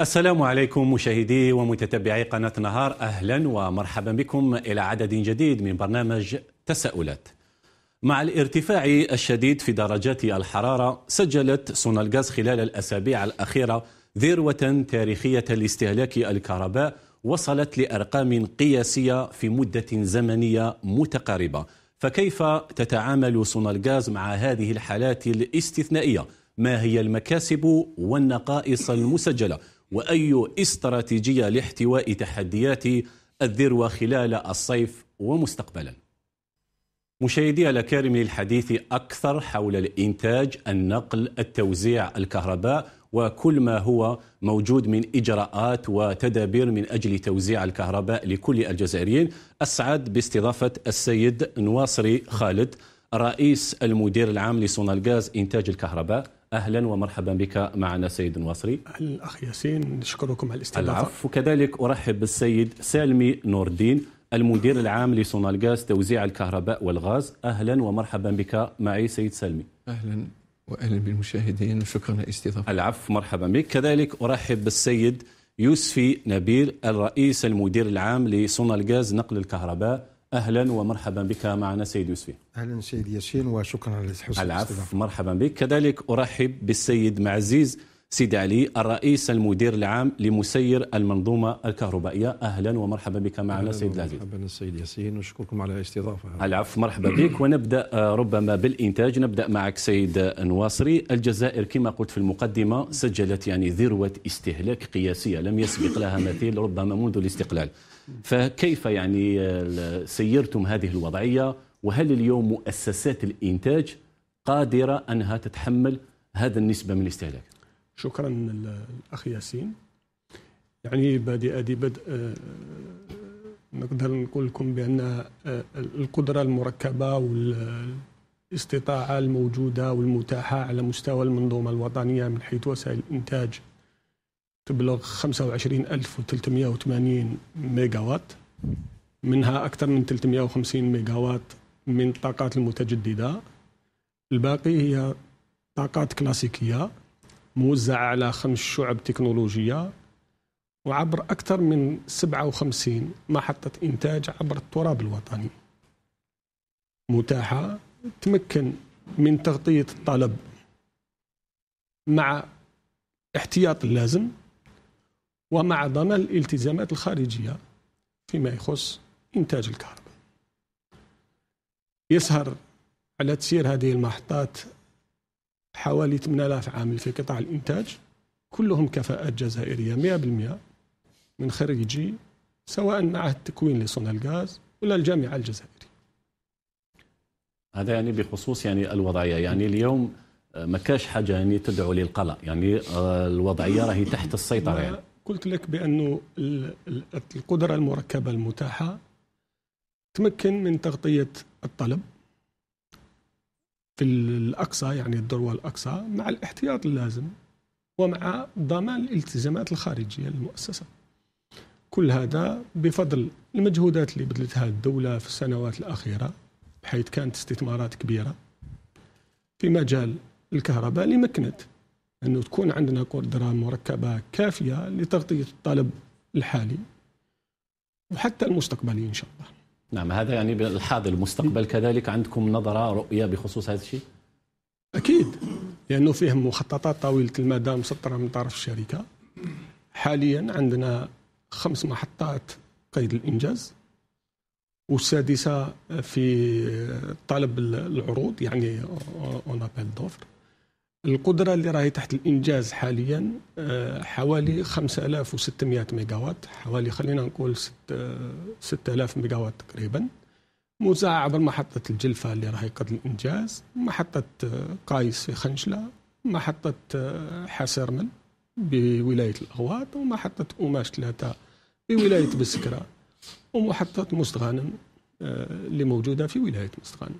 السلام عليكم مشاهدي ومتتبعي قناة نهار أهلا ومرحبا بكم إلى عدد جديد من برنامج تساؤلات مع الارتفاع الشديد في درجات الحرارة سجلت صنع الغاز خلال الأسابيع الأخيرة ذروة تاريخية لاستهلاك الكهرباء وصلت لأرقام قياسية في مدة زمنية متقاربة فكيف تتعامل صنع الغاز مع هذه الحالات الاستثنائية؟ ما هي المكاسب والنقائص المسجله واي استراتيجيه لاحتواء تحديات الذروه خلال الصيف ومستقبلا. مشاهدي الأكارم للحديث أكثر حول الإنتاج، النقل، التوزيع، الكهرباء وكل ما هو موجود من إجراءات وتدابير من أجل توزيع الكهرباء لكل الجزائريين أسعد باستضافة السيد نواصري خالد رئيس المدير العام لصنالغاز إنتاج الكهرباء أهلا ومرحبا بك معنا سيد الواصري الأخ ياسين نشكركم على الاستضافة العفو وكذلك أرحب بالسيد سالمي نور الدين المدير العام لسونالغاز توزيع الكهرباء والغاز أهلا ومرحبا بك معي سيد سالمي أهلا واهلا بالمشاهدين وشكرا على الاستضافه العفو مرحبا بك، كذلك ارحب بالسيد يوسفي نبيل الرئيس المدير العام لسونالغاز نقل الكهرباء. اهلا ومرحبا بك معنا سيد يوسف اهلا سيد ياسين وشكرا على حسن العفو مرحبا بك كذلك ارحب بالسيد معزيز سيد علي الرئيس المدير العام لمسير المنظومة الكهربائية أهلا ومرحبا بك معنا سيد العزيز مرحبا السيد ياسين وشكركم على الاستضافة العفو مرحبا بك ونبدأ آه، ربما بالإنتاج نبدأ معك سيد نواصري الجزائر كما قلت في المقدمة سجلت يعني ذروة استهلاك قياسية لم يسبق لها مثيل ربما منذ الاستقلال فكيف يعني آه، سيرتم هذه الوضعية وهل اليوم مؤسسات الإنتاج قادرة أنها تتحمل هذا النسبة من الاستهلاك شكرا الأخ ياسين يعني بادئ أدي بدء آه، آه، نقدر نقول لكم بأن القدرة المركبة والاستطاعة الموجودة والمتاحة على مستوى المنظومة الوطنية من حيث وسائل الإنتاج تبلغ 25380 ميجا وات منها أكثر من 350 ميجا وات من الطاقات المتجددة الباقي هي طاقات كلاسيكية موزعة على خمس شعب تكنولوجية وعبر أكثر من 57 محطة إنتاج عبر التراب الوطني متاحة تمكن من تغطية الطلب مع احتياط اللازم ومع ضمان الالتزامات الخارجية فيما يخص إنتاج الكهرباء يسهر على تسيير هذه المحطات حوالي 8000 عامل في قطاع الإنتاج كلهم كفاءات جزائرية 100% من خريجي سواء معهد التكوين لصنع الغاز ولا الجامعة الجزائرية هذا يعني بخصوص يعني الوضعية يعني اليوم ما كاش حاجه يعني تدعو للقلق يعني آه، الوضعيه راهي تحت السيطره يعني قلت لك بأنه القدرة المركبة المتاحة تمكن من تغطية الطلب في الأقصى يعني الذروة الأقصى مع الاحتياط اللازم ومع ضمان الالتزامات الخارجية للمؤسسة كل هذا بفضل المجهودات اللي بذلتها الدولة في السنوات الأخيرة بحيث كانت استثمارات كبيرة في مجال الكهرباء اللي مكنت انه تكون عندنا قدره مركبه كافيه لتغطيه الطلب الحالي وحتى المستقبلي ان شاء الله. نعم هذا يعني بالحاضر المستقبل كذلك عندكم نظره رؤيه بخصوص هذا الشيء؟ اكيد لانه فيه مخططات طويله المدى مسطره من طرف الشركه. حاليا عندنا خمس محطات قيد الانجاز والسادسه في طلب العروض يعني اون ابيل دوفر القدره اللي راهي تحت الانجاز حاليا آه، حوالي 5600 وات حوالي خلينا نقول 6000 آه، وات تقريبا موزعة عبر محطة الجلفة اللي راهي قد الإنجاز محطة آه، قايس في خنشلة محطة حاسرمن بولاية الأغواط ومحطة أوماش ثلاثة بولاية بسكرة ومحطة مستغانم اللي موجودة في ولاية مستغانم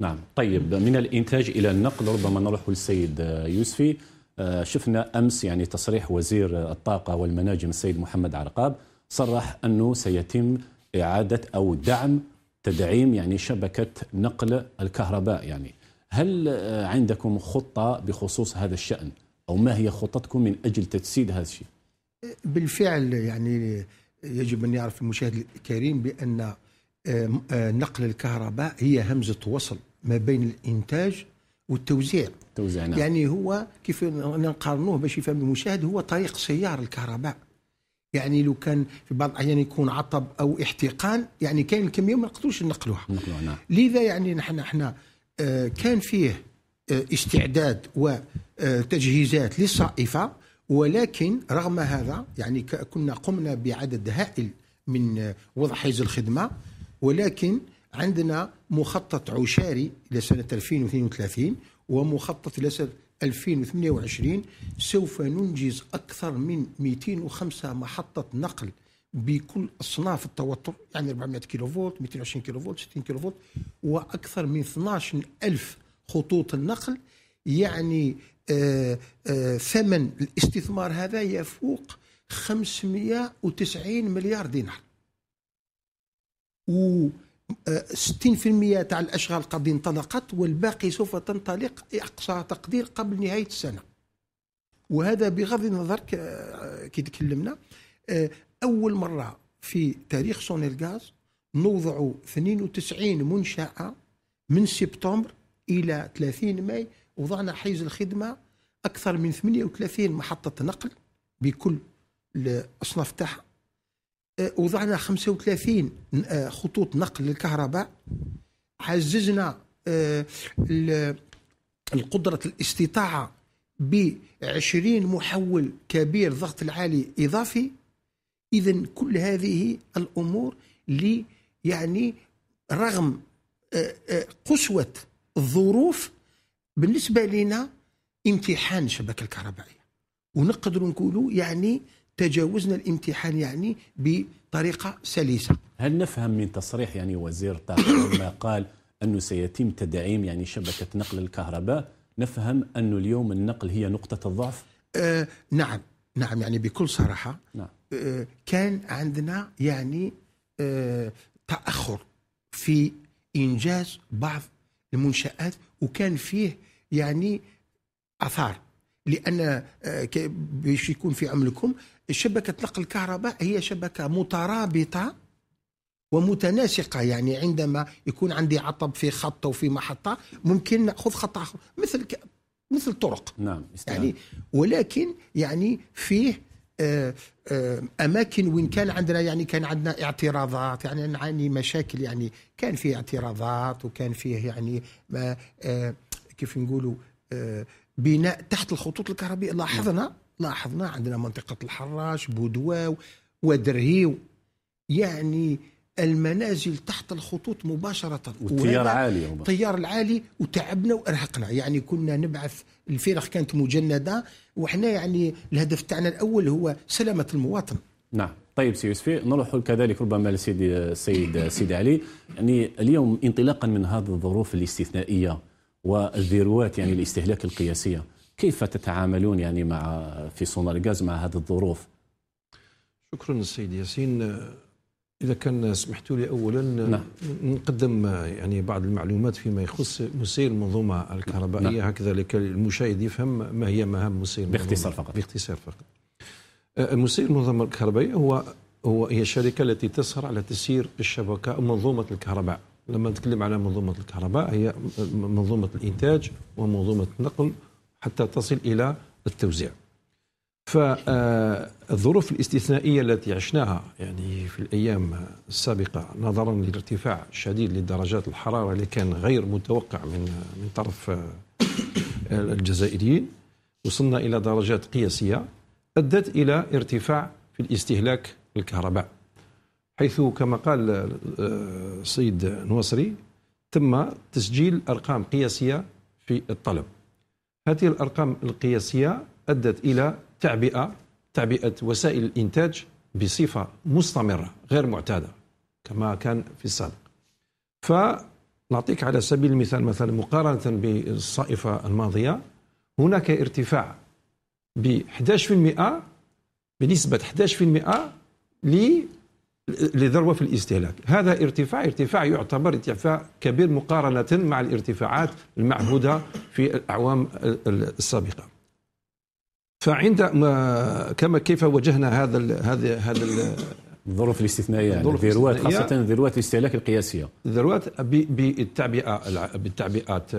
نعم طيب من الانتاج الى النقل ربما نروح للسيد آه، يوسفي آه، شفنا امس يعني تصريح وزير الطاقه والمناجم السيد محمد عرقاب صرح انه سيتم اعاده او دعم تدعيم يعني شبكه نقل الكهرباء يعني هل آه، عندكم خطه بخصوص هذا الشان او ما هي خطتكم من اجل تجسيد هذا الشيء؟ بالفعل يعني يجب ان يعرف المشاهد الكريم بان نقل الكهرباء هي همزة وصل ما بين الإنتاج والتوزيع توزيع نعم. يعني هو كيف نقارنوه باش يفهم المشاهد هو طريق سيار الكهرباء يعني لو كان في بعض الاحيان يكون عطب او احتقان يعني كاين الكميه ما نقدروش نقلوها نعم. لذا يعني نحن احنا كان فيه استعداد وتجهيزات للصائفه ولكن رغم هذا يعني كنا قمنا بعدد هائل من وضع حيز الخدمه ولكن عندنا مخطط عشاري لسنة 2032 ومخطط لسنة 2028 سوف ننجز أكثر من 205 محطة نقل بكل أصناف التوتر يعني 400 كيلو فولت 220 كيلو فولت 60 كيلو فولت وأكثر من 12 ألف خطوط النقل يعني آآ آه، آآ آه، ثمن الاستثمار هذا يفوق 590 مليار دينار و 60% آه، تاع الاشغال قد انطلقت والباقي سوف تنطلق اقصى تقدير قبل نهايه السنه وهذا بغض النظر آه، كي تكلمنا آه، اول مره في تاريخ الغاز نوضع 92 منشاه من سبتمبر الى 30 ماي وضعنا حيز الخدمه اكثر من 38 محطه نقل بكل الاصناف تاعها وضعنا 35 خطوط نقل للكهرباء عززنا آه، القدرة الاستطاعة ب 20 محول كبير ضغط العالي إضافي إذا كل هذه الأمور لي يعني رغم آه، آه، قسوة الظروف بالنسبة لنا امتحان الشبكة الكهربائية ونقدروا نقولوا يعني تجاوزنا الامتحان يعني بطريقه سلسه. هل نفهم من تصريح يعني وزير الطاقه لما قال انه سيتم تدعيم يعني شبكه نقل الكهرباء نفهم انه اليوم النقل هي نقطه الضعف؟ آه نعم نعم يعني بكل صراحه نعم. آه كان عندنا يعني آه تاخر في انجاز بعض المنشات وكان فيه يعني اثار لان آه، باش يكون في عملكم شبكه نقل الكهرباء هي شبكه مترابطه ومتناسقه يعني عندما يكون عندي عطب في خط وفي محطه ممكن ناخذ خط اخر مثل مثل الطرق نعم يعني ولكن يعني فيه آه، آه، اماكن وين كان عندنا يعني كان عندنا اعتراضات يعني نعاني مشاكل يعني كان فيه اعتراضات وكان فيه يعني ما كيف نقولوا آه، بناء تحت الخطوط الكهربائيه لاحظنا لاحظنا عندنا منطقه الحراش بودواو ودرهيو يعني المنازل تحت الخطوط مباشرة والتيار عالي التيار العالي وتعبنا وارهقنا يعني كنا نبعث الفرق كانت مجندة وحنا يعني الهدف تاعنا الأول هو سلامة المواطن نعم طيب سي يوسفي نروح كذلك ربما لسيدي السيد سيد علي يعني اليوم انطلاقا من هذه الظروف الاستثنائية والذروات يعني الاستهلاك القياسيه كيف تتعاملون يعني مع في غاز مع هذه الظروف شكرا السيد ياسين اذا كان سمحتوا لي اولا نعم. نقدم يعني بعض المعلومات فيما يخص مسير المنظومه الكهربائيه نعم. هكذا المشاهد يفهم ما هي مهام مسير المنظومه باختصار فقط باختصار فقط أه، مسير المنظومه الكهربائيه هو هو هي الشركه التي تسهر على تسيير الشبكه او منظومه الكهرباء لما نتكلم على منظومة الكهرباء هي منظومة الإنتاج ومنظومة النقل حتى تصل إلى التوزيع فالظروف الاستثنائية التي عشناها يعني في الأيام السابقة نظرا للارتفاع الشديد لدرجات الحرارة اللي كان غير متوقع من من طرف الجزائريين وصلنا إلى درجات قياسية أدت إلى ارتفاع في الاستهلاك الكهرباء حيث كما قال السيد آه، نوصري تم تسجيل ارقام قياسيه في الطلب هذه الارقام القياسيه ادت الى تعبئه تعبئه وسائل الانتاج بصفه مستمره غير معتاده كما كان في السابق فنعطيك على سبيل المثال مثلا مقارنه بالصائفه الماضيه هناك ارتفاع ب 11% بنسبه 11% ل لذروة في الاستهلاك هذا ارتفاع ارتفاع يعتبر ارتفاع كبير مقارنة مع الارتفاعات المعهودة في الأعوام السابقة فعند كما كيف واجهنا هذا الـ هذا هذا الظروف الاستثنائيه يعني، الذروات خاصه الذروات الاستهلاك القياسيه الذروات بالتعبئه بالتعبئات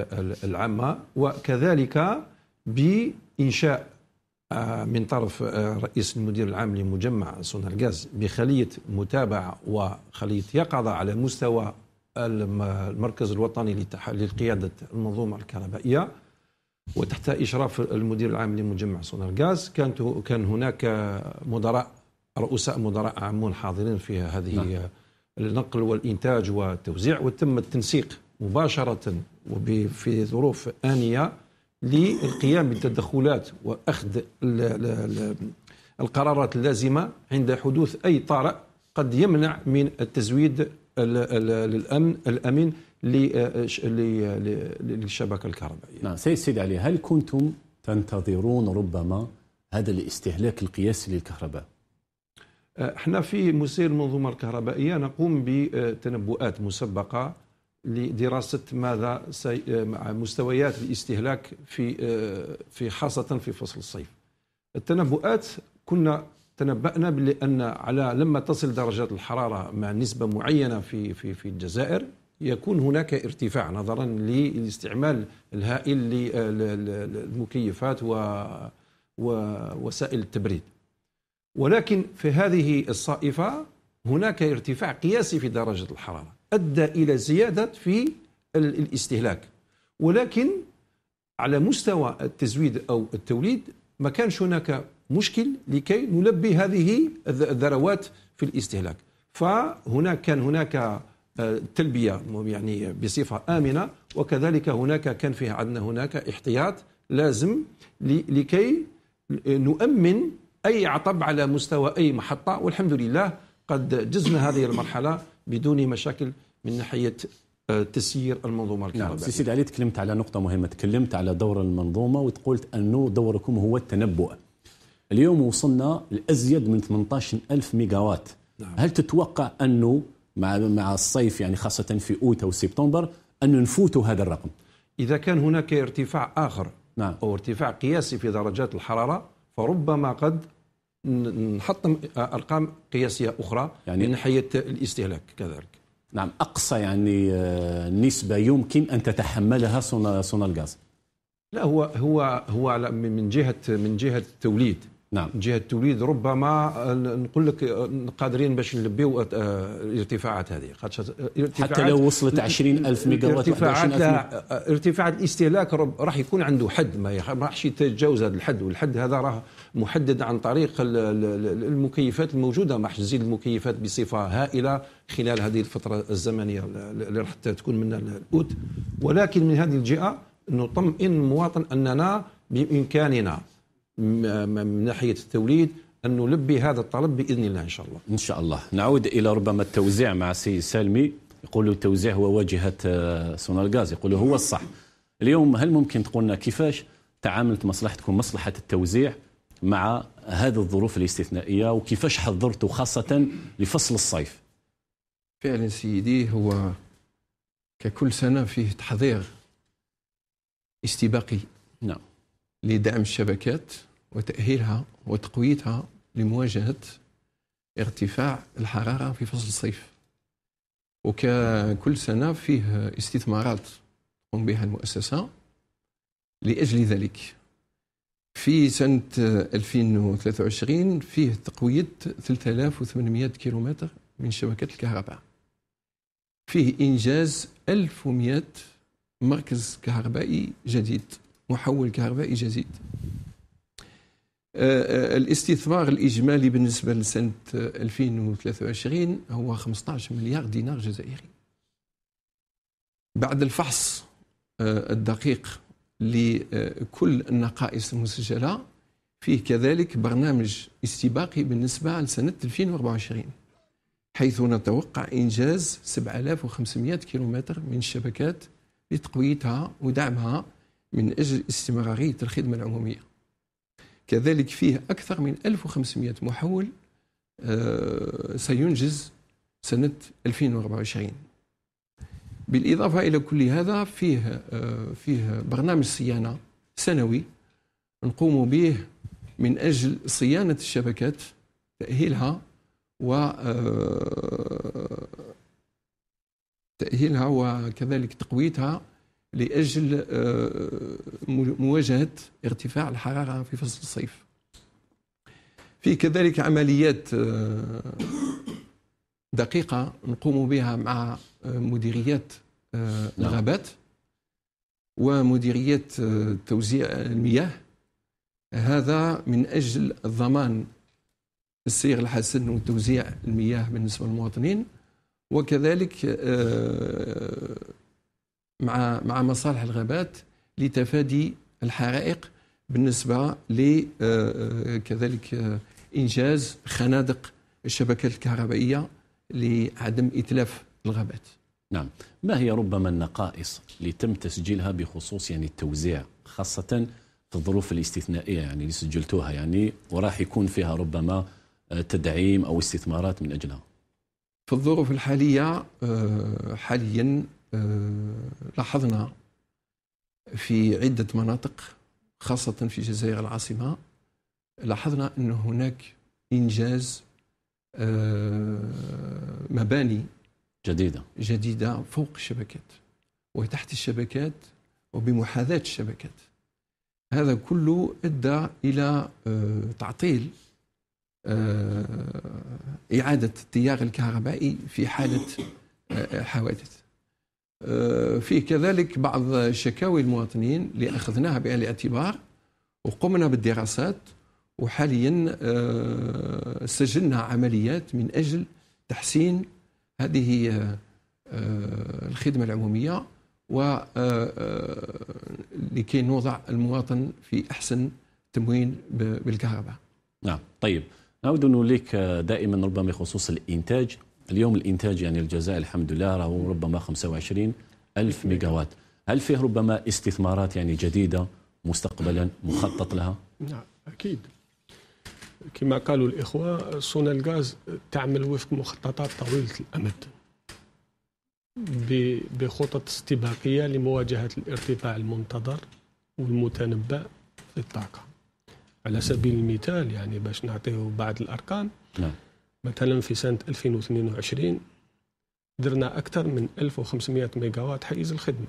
العامه وكذلك بانشاء من طرف آه، رئيس المدير العام لمجمع صنع الغاز بخليه متابعه وخليه يقظه على مستوى المركز الوطني لقياده المنظومه الكهربائيه وتحت اشراف المدير العام لمجمع صنع الغاز كانت كان هناك مدراء رؤساء مدراء عامون حاضرين في هذه نعم. النقل والانتاج والتوزيع وتم التنسيق مباشره وفي ظروف انيه للقيام بالتدخلات واخذ القرارات اللازمه عند حدوث اي طارئ قد يمنع من التزويد الامن الامين للشبكه الكهربائيه. نعم سيد سيد علي هل كنتم تنتظرون ربما هذا الاستهلاك القياسي للكهرباء؟ أه، احنا في مسير المنظومه الكهربائيه نقوم بتنبؤات مسبقه لدراسه ماذا سي... مع آه، مستويات الاستهلاك في آه، في خاصه في فصل الصيف. التنبؤات كنا تنبأنا بأن على لما تصل درجات الحراره مع نسبه معينه في في في الجزائر يكون هناك ارتفاع نظرا للاستعمال الهائل للمكيفات آه، و ووسائل التبريد. ولكن في هذه الصائفه هناك ارتفاع قياسي في درجه الحراره. ادى الى زياده في الاستهلاك ولكن على مستوى التزويد او التوليد ما كانش هناك مشكل لكي نلبي هذه الذروات في الاستهلاك فهناك كان هناك آه، تلبيه يعني بصفه امنه وكذلك هناك كان فيه عندنا هناك احتياط لازم لكي آه، نؤمن اي عطب على مستوى اي محطه والحمد لله قد جزنا هذه المرحله بدون مشاكل من ناحيه آه، تسيير المنظومه نعم، الكهربائيه. نعم سي سيدي علي تكلمت على نقطه مهمه، تكلمت على دور المنظومه وتقولت انه دوركم هو التنبؤ. اليوم وصلنا لازيد من 18000 ميجاوات. نعم. هل تتوقع انه مع مع الصيف يعني خاصه في اوتا وسبتمبر انه نفوتوا هذا الرقم؟ اذا كان هناك ارتفاع اخر نعم. او ارتفاع قياسي في درجات الحراره فربما قد نحطم ارقام قياسيه اخرى يعني من ناحيه الاستهلاك كذلك نعم اقصى يعني آه، نسبه يمكن ان تتحملها صنع, الغاز لا هو هو هو من جهه من جهه التوليد نعم جهه التوليد ربما نقول لك قادرين باش نلبيو الارتفاعات آه، هذه حتى لو وصلت 20000 ميجا وات ارتفاعات ارتفاعات الاستهلاك راح يكون عنده حد ما راحش يتجاوز هذا الحد والحد هذا راه محدد عن طريق المكيفات الموجوده ما راحش تزيد المكيفات بصفه هائله خلال هذه الفتره الزمنيه اللي راح تكون من الاوت ولكن من هذه الجهه نطمئن المواطن اننا بامكاننا من ناحيه التوليد أن نلبي هذا الطلب بإذن الله إن شاء الله إن شاء الله نعود إلى ربما التوزيع مع سي سالمي يقول التوزيع هو واجهة سونالغاز آه، يقول هو الصح اليوم هل ممكن تقولنا كيفاش تعاملت مصلحتكم مصلحة التوزيع مع هذه الظروف الاستثنائية وكيفاش حضرتوا خاصة لفصل الصيف فعلا سيدي هو ككل سنة فيه تحضير استباقي لدعم الشبكات وتأهيلها وتقويتها لمواجهة ارتفاع الحرارة في فصل الصيف وكل سنة فيه استثمارات تقوم بها المؤسسة لأجل ذلك في سنة 2023 فيه تقوية 3800 كيلومتر من شبكة الكهرباء فيه إنجاز 1100 مركز كهربائي جديد محول كهربائي جديد آه، آه، الاستثمار الإجمالي بالنسبة لسنة 2023 هو 15 مليار دينار جزائري بعد الفحص آه، الدقيق لكل النقائص المسجلة فيه كذلك برنامج استباقي بالنسبة لسنة 2024 حيث نتوقع إنجاز 7500 كيلومتر من الشبكات لتقويتها ودعمها من أجل استمرارية الخدمة العمومية كذلك فيه أكثر من 1500 محول آه، سينجز سنة 2024 بالإضافة إلى كل هذا فيه آه، فيه برنامج صيانة سنوي نقوم به من أجل صيانة الشبكات تأهيلها و آه، تأهيلها وكذلك تقويتها لاجل آه، مواجهه ارتفاع الحراره في فصل الصيف في كذلك عمليات آه، دقيقه نقوم بها مع آه، مديريات نعم. الغابات ومديريات توزيع المياه هذا من اجل ضمان السير الحسن وتوزيع المياه بالنسبه للمواطنين وكذلك مع مع مصالح الغابات لتفادي الحرائق بالنسبه ل آه، آه، كذلك آه، انجاز خنادق الشبكه الكهربائيه لعدم اتلاف الغابات. نعم، ما هي ربما النقائص اللي تم تسجيلها بخصوص يعني التوزيع خاصه في الظروف الاستثنائيه يعني اللي سجلتوها يعني وراح يكون فيها ربما تدعيم او استثمارات من اجلها. في الظروف الحاليه حاليا آه، لاحظنا في عدة مناطق خاصة في الجزائر العاصمة لاحظنا أن هناك إنجاز آه، مباني جديدة جديدة فوق الشبكات وتحت الشبكات وبمحاذاة الشبكات هذا كله أدى إلى آه، تعطيل إعادة التيار الكهربائي في حالة حوادث آه، في كذلك بعض شكاوي المواطنين اللي أخذناها بعين الاعتبار وقمنا بالدراسات وحاليا آه، سجلنا عمليات من أجل تحسين هذه آه، الخدمة العمومية و لكي نوضع المواطن في أحسن تموين بالكهرباء نعم طيب نعود نوليك دائما ربما بخصوص الإنتاج اليوم الانتاج يعني الجزائر الحمد لله راهو ربما 25 ألف ميجاوات هل فيه ربما استثمارات يعني جديده مستقبلا مخطط لها؟ نعم اكيد كما قالوا الاخوه صون الغاز تعمل وفق مخططات طويله الامد بخطط استباقيه لمواجهه الارتفاع المنتظر والمتنبأ في الطاقه على سبيل المثال يعني باش نعطيه بعض الارقام نعم. مثلا في سنة 2022 درنا أكثر من 1500 ميجاوات حيز الخدمة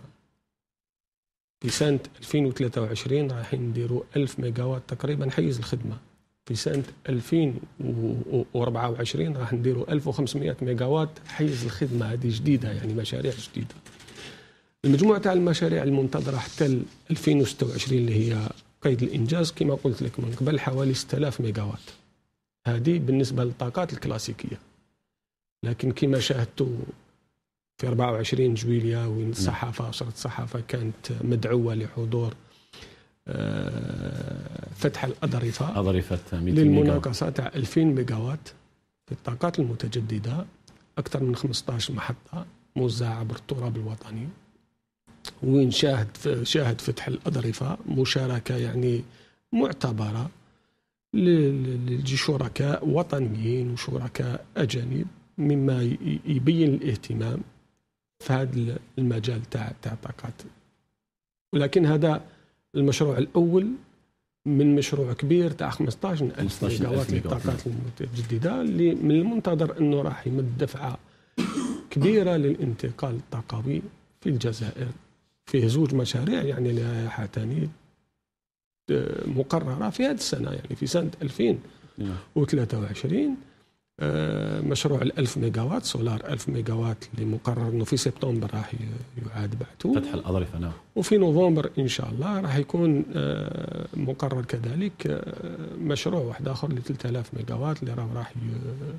في سنة 2023 راح نديروا 1000 ميجاوات تقريبا حيز الخدمة في سنة 2024 راح نديروا 1500 ميجاوات حيز الخدمة هذه جديدة يعني مشاريع جديدة المجموعة تاع المشاريع المنتظرة حتى 2026 اللي هي قيد الإنجاز كما قلت لك من قبل حوالي 6000 ميجاوات هذه بالنسبه للطاقات الكلاسيكيه لكن كما شاهدتوا في 24 جويليا وين الصحافه اشرطه الصحافه كانت مدعوه لحضور آه، فتح الاظرفه اظرفه للمناقصه تاع 2000 ميجاوات في الطاقات المتجدده اكثر من 15 محطه موزعه عبر التراب الوطني وين شاهد شاهد فتح الاظرفه مشاركه يعني معتبره لشركاء وطنيين وشركاء أجانب مما يبين الاهتمام في هذا المجال تاع تاع الطاقات ولكن هذا المشروع الأول من مشروع كبير تاع 15000 ألف ميجاوات للطاقات المتجددة اللي من المنتظر أنه راح يمد دفعة كبيرة للانتقال الطاقوي في الجزائر فيه زوج مشاريع يعني نهايتان مقررة في هذه السنة يعني في سنة 2023 نعم. آه، مشروع ال 1000 وات سولار 1000 وات اللي مقرر انه في سبتمبر راح يعاد بعثه فتح الاظرفه نعم وفي نوفمبر ان شاء الله راح يكون آه، مقرر كذلك آه، مشروع واحد اخر ل 3000 وات اللي راه راح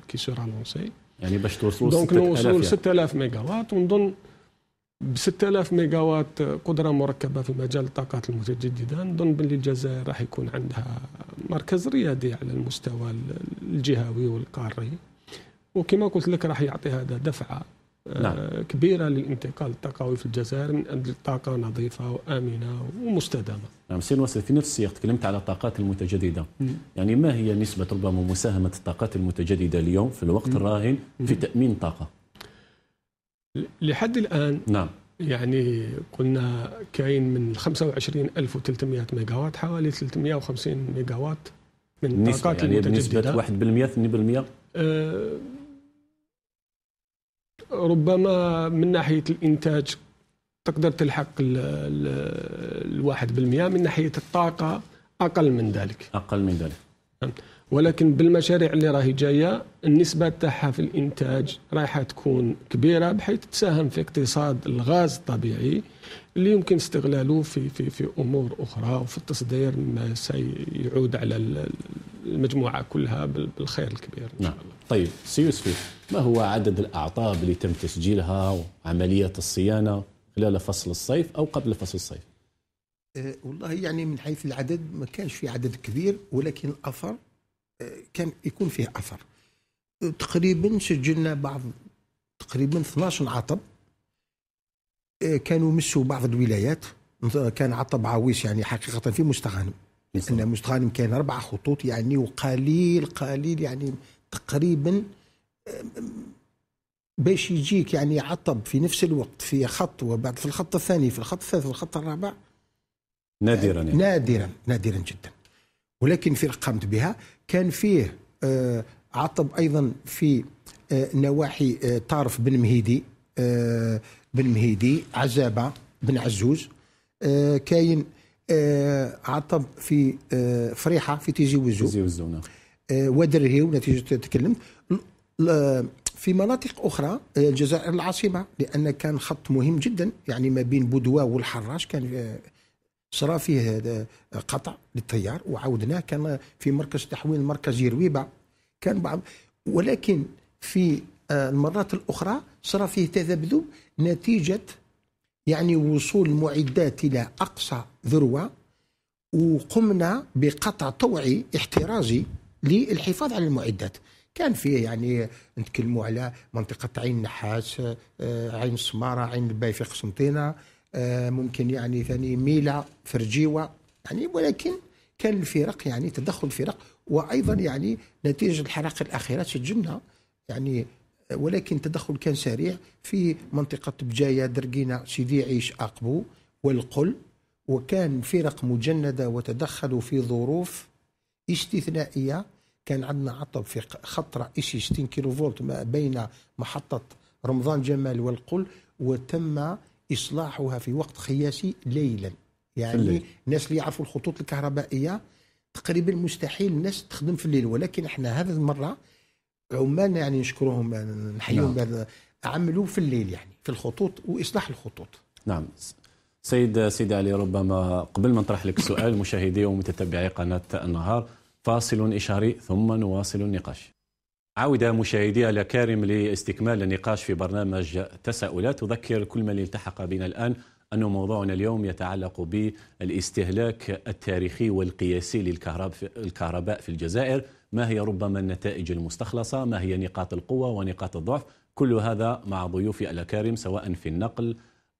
كي سورا لونسي يعني باش توصلوا دونك نوصلوا 6000 وات ونظن ب 6000 ميجا وات قدره مركبه في مجال الطاقات المتجدده نظن باللي الجزائر راح يكون عندها مركز ريادي على المستوى الجهوي والقاري وكما قلت لك راح يعطي هذا دفعه آه، نعم. كبيرة للانتقال الطاقوي في الجزائر من أجل طاقة نظيفة وآمنة ومستدامة نعم سي نوصل في نفس السياق تكلمت على الطاقات المتجددة م. يعني ما هي نسبة ربما مساهمة الطاقات المتجددة اليوم في الوقت الراهن في تأمين الطاقة لحد الآن نعم يعني قلنا كاين من 25300 وات حوالي 350 وات من الطاقات يعني بنسبة 1% 2% ربما من ناحية الإنتاج تقدر تلحق الواحد بالمئة من ناحية الطاقة أقل من ذلك أقل من ذلك نعم. ولكن بالمشاريع اللي راهي جايه النسبه تاعها في الانتاج رايحه تكون كبيره بحيث تساهم في اقتصاد الغاز الطبيعي اللي يمكن استغلاله في في في امور اخرى وفي التصدير ما سيعود على المجموعه كلها بالخير الكبير ان شاء نعم. الله. نعم. طيب سي يوسف ما هو عدد الاعطاب اللي تم تسجيلها وعمليه الصيانه خلال فصل الصيف او قبل فصل الصيف؟ أه والله يعني من حيث العدد ما كانش في عدد كبير ولكن الاثر كان يكون فيه اثر تقريبا سجلنا بعض تقريبا 12 عطب آه، كانوا مسوا بعض الولايات كان عطب عويس يعني حقيقه في مستغانم لان مستغانم كان اربع خطوط يعني وقليل قليل يعني تقريبا آه، باش يجيك يعني عطب في نفس الوقت في خط وبعد في الخط الثاني في الخط الثالث في الخط الرابع نادرا يعني. نادرا نادرا جدا ولكن في رقمت بها كان فيه آه، عطب ايضا في آه، نواحي آه، طارف بن مهيدي بن مهيدي عزابه بن عزوز كاين عطب في فريحه في تيزي وزو تيزي وزو نعم ودرهيو نتيجه تكلمت في مناطق اخرى الجزائر العاصمه لان كان خط مهم جدا يعني ما بين بودوا والحراش كان صرا فيه قطع للتيار وعاودناه كان في مركز تحويل مركز رويبه كان بعض ولكن في آه، المرات الاخرى صرا فيه تذبذب نتيجه يعني وصول المعدات الى اقصى ذروه وقمنا بقطع طوعي احترازي للحفاظ على المعدات كان فيه يعني نتكلموا على منطقه عين النحاس آه، عين السماره عين الباي في قسنطينه آه، ممكن يعني ثاني ميلا فرجيوه يعني ولكن كان الفرق يعني تدخل الفرق وايضا يعني نتيجه الحلقه الاخيره سجلنا يعني آه، ولكن تدخل كان سريع في منطقه بجايه درقينا سيدي عيش اقبو والقل وكان فرق مجنده وتدخلوا في ظروف استثنائيه كان عندنا عطب في خط رئيسي 60 كيلو فولت ما بين محطه رمضان جمال والقل وتم اصلاحها في وقت قياسي ليلا يعني الناس اللي يعرفوا الخطوط الكهربائيه تقريبا مستحيل الناس تخدم في الليل ولكن احنا هذه المره عمالنا يعني نشكرهم يعني نحييهم نعم. عملوا في الليل يعني في الخطوط واصلاح الخطوط نعم سيد سيدي علي ربما قبل ما نطرح لك سؤال مشاهدي ومتتبعي قناه النهار فاصل اشاري ثم نواصل النقاش عودة مشاهدي الأكارم لاستكمال النقاش في برنامج تساؤلات أذكر كل من التحق بنا الآن أن موضوعنا اليوم يتعلق بالاستهلاك التاريخي والقياسي للكهرباء في الجزائر ما هي ربما النتائج المستخلصة ما هي نقاط القوة ونقاط الضعف كل هذا مع ضيوفي الأكارم سواء في النقل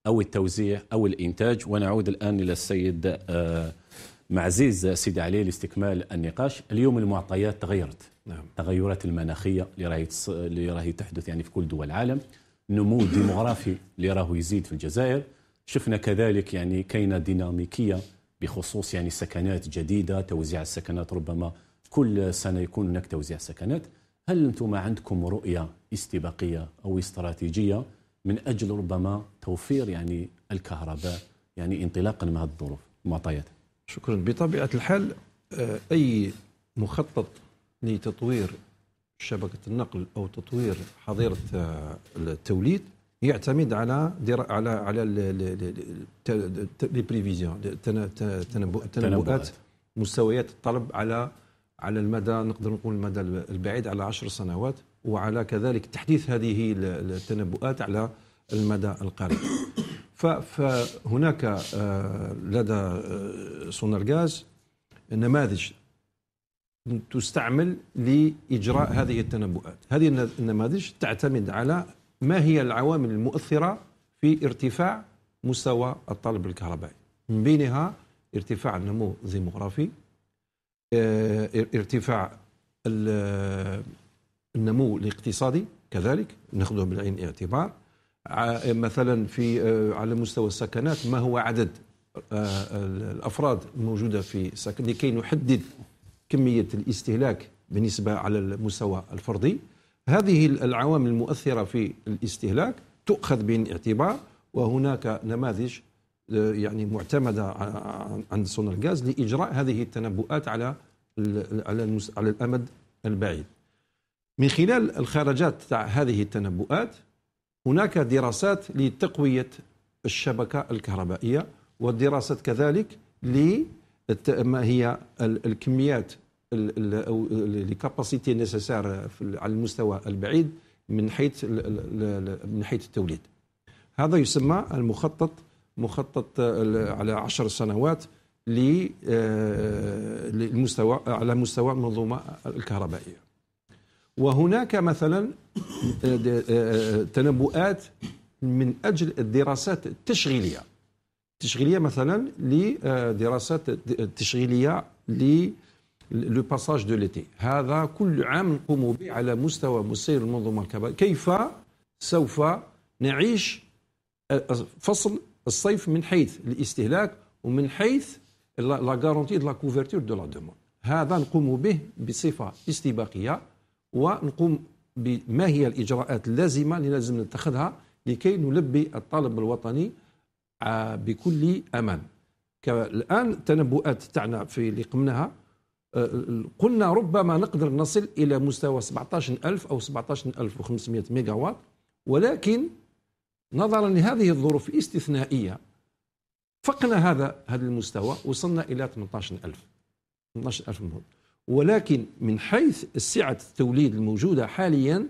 أو التوزيع أو الإنتاج ونعود الآن إلى السيد آه معزيز سيدي علي لاستكمال النقاش اليوم المعطيات تغيرت نعم. التغيرات المناخيه اللي راهي اللي راهي تحدث يعني في كل دول العالم نمو ديموغرافي اللي راهو يزيد في الجزائر شفنا كذلك يعني كاينه ديناميكيه بخصوص يعني سكنات جديده توزيع السكنات ربما كل سنه يكون هناك توزيع سكنات هل انتم عندكم رؤيه استباقيه او استراتيجيه من اجل ربما توفير يعني الكهرباء يعني انطلاقا من هذه الظروف المعطيات شكرا بطبيعة الحال آه، أي مخطط لتطوير شبكة النقل أو تطوير حظيرة آه، التوليد يعتمد على درا... على على لي بريفيزيون تنبؤات مستويات الطلب على على المدى نقدر نقول المدى البعيد على عشر سنوات وعلى كذلك تحديث هذه التنبؤات على المدى القريب فهناك آه، لدى آه، سونرغاز نماذج تستعمل لإجراء هذه التنبؤات هذه النماذج تعتمد على ما هي العوامل المؤثرة في ارتفاع مستوى الطلب الكهربائي من بينها ارتفاع النمو الديموغرافي آه، ارتفاع النمو الاقتصادي كذلك ناخذه بالعين الاعتبار مثلا في آه، على مستوى السكنات ما هو عدد آه، آه، الافراد الموجوده في سكن لكي نحدد كميه الاستهلاك بالنسبه على المستوى الفردي هذه العوامل المؤثره في الاستهلاك تؤخذ بالاعتبار الاعتبار وهناك نماذج يعني معتمده عند صنع الغاز لاجراء هذه التنبؤات على على على الامد البعيد من خلال الخرجات تاع هذه التنبؤات هناك دراسات لتقوية الشبكة الكهربائية والدراسات كذلك ما هي الكميات او الكاباسيتي نيسيسار على المستوى البعيد من حيث من حيث التوليد هذا يسمى المخطط مخطط على عشر سنوات آه، للمستوى على مستوى المنظومه الكهربائيه وهناك مثلا آه، آه، آه، تنبؤات من اجل الدراسات التشغيليه التشغيليه مثلا لدراسات التشغيليه ل لو باساج دو ليتي هذا كل عام نقوم به على مستوى مسير المنظومه الكبرى كيف سوف نعيش فصل الصيف من حيث الاستهلاك ومن حيث لا غارونتي دو لا كوفرتور دو لا دوموند هذا نقوم به بصفه استباقيه ونقوم بما هي الإجراءات اللازمة اللي لازم نتخذها لكي نلبي الطالب الوطني آه، بكل أمان الآن التنبؤات تاعنا في اللي قمناها آه، قلنا ربما نقدر نصل إلى مستوى 17000 أو 17500 ميجا وات ولكن نظرا لهذه الظروف الاستثنائية فقنا هذا هذا المستوى وصلنا إلى 18000 18000 ولكن من حيث سعة التوليد الموجودة حاليا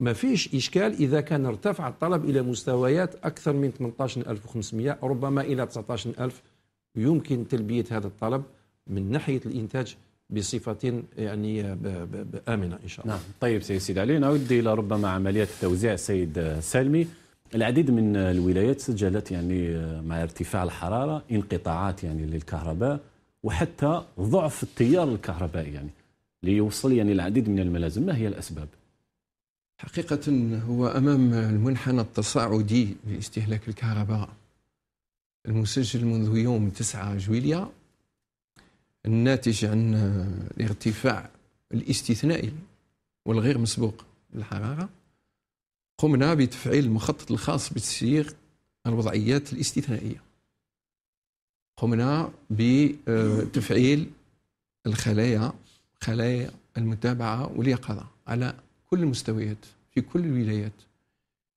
ما فيش إشكال إذا كان ارتفع الطلب إلى مستويات أكثر من 18500 ربما إلى 19000 يمكن تلبية هذا الطلب من ناحية الإنتاج بصفة يعني آمنة إن شاء الله نعم طيب سيد سيد علي نعود إلى ربما عملية التوزيع سيد سالمي العديد من الولايات سجلت يعني مع ارتفاع الحرارة انقطاعات يعني للكهرباء وحتى ضعف التيار الكهربائي يعني ليوصل يعني العديد من الملازم ما هي الأسباب؟ حقيقة هو أمام المنحنى التصاعدي لاستهلاك الكهرباء المسجل منذ يوم 9 جويليا الناتج عن الارتفاع الاستثنائي والغير مسبوق للحرارة قمنا بتفعيل المخطط الخاص بتسيير الوضعيات الاستثنائية قمنا بتفعيل الخلايا خلايا المتابعة واليقظة على كل المستويات في كل الولايات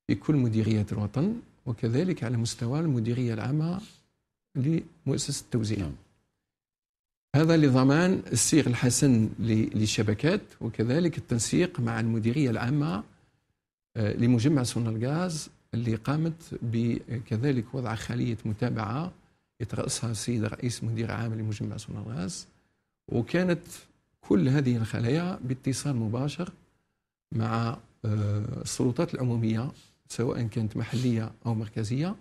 في كل مديريات الوطن وكذلك على مستوى المديرية العامة لمؤسسة التوزيع نعم. هذا لضمان السير الحسن للشبكات وكذلك التنسيق مع المديرية العامة آه، لمجمع صنع الغاز اللي قامت بكذلك وضع خلية متابعة يترأسها السيد رئيس مدير عام لمجمع الغاز وكانت كل هذه الخلايا باتصال مباشر مع آه، السلطات العمومية سواء كانت محلية أو مركزية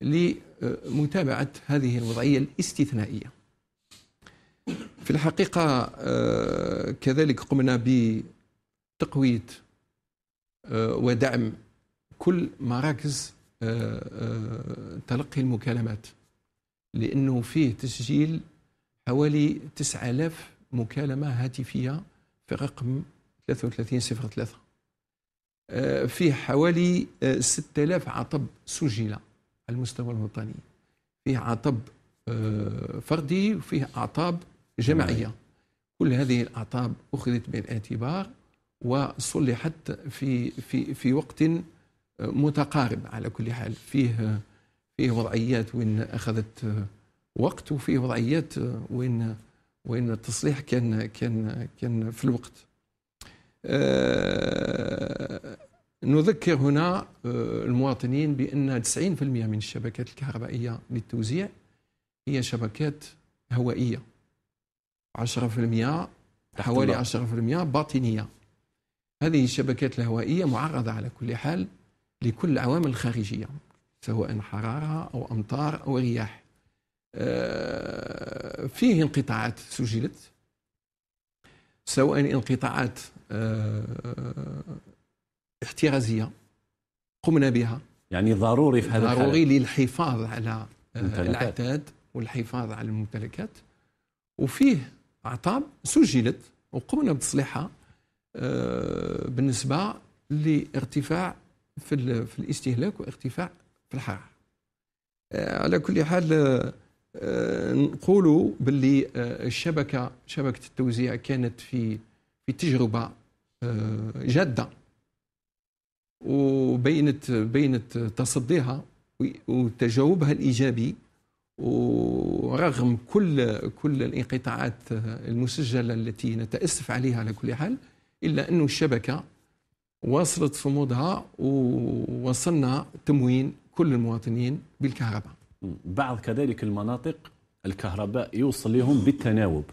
لمتابعة هذه الوضعية الاستثنائية في الحقيقة آه، كذلك قمنا بتقوية آه، ودعم كل مراكز تلقي المكالمات لأنه فيه تسجيل حوالي 9000 مكالمة هاتفية في رقم 3303 آه، فيه حوالي 6000 آه، عطب سجل على المستوى الوطني فيه عطب آه، فردي وفيه أعطاب جماعية كل هذه الأعطاب أخذت بالاعتبار وصلحت في في في وقت متقارب على كل حال فيه فيه وضعيات وين اخذت آه، وقت وفيه وضعيات آه، وين آه، وين التصليح كان كان كان في الوقت نذكر هنا المواطنين بان 90% من الشبكات الكهربائيه للتوزيع هي شبكات هوائيه 10% حوالي 10% باطنيه هذه الشبكات الهوائيه معرضه على كل حال لكل العوامل الخارجيه سواء حرارة أو أمطار أو رياح آه، فيه انقطاعات سجلت سواء انقطاعات آه، احترازية قمنا بها يعني ضروري في هذا ضروري للحفاظ على آه، العتاد والحفاظ على الممتلكات وفيه اعطاب سجلت وقمنا بتصليحها بالنسبه لارتفاع في الاستهلاك وارتفاع في الحق آه، على كل حال آه، آه، نقولوا باللي الشبكه شبكه التوزيع كانت في في تجربه جاده وبينت بينت تصديها وتجاوبها الايجابي ورغم كل كل الانقطاعات المسجله التي نتاسف عليها على كل حال الا انه الشبكه واصلت صمودها ووصلنا تموين كل المواطنين بالكهرباء بعض كذلك المناطق الكهرباء يوصل لهم بالتناوب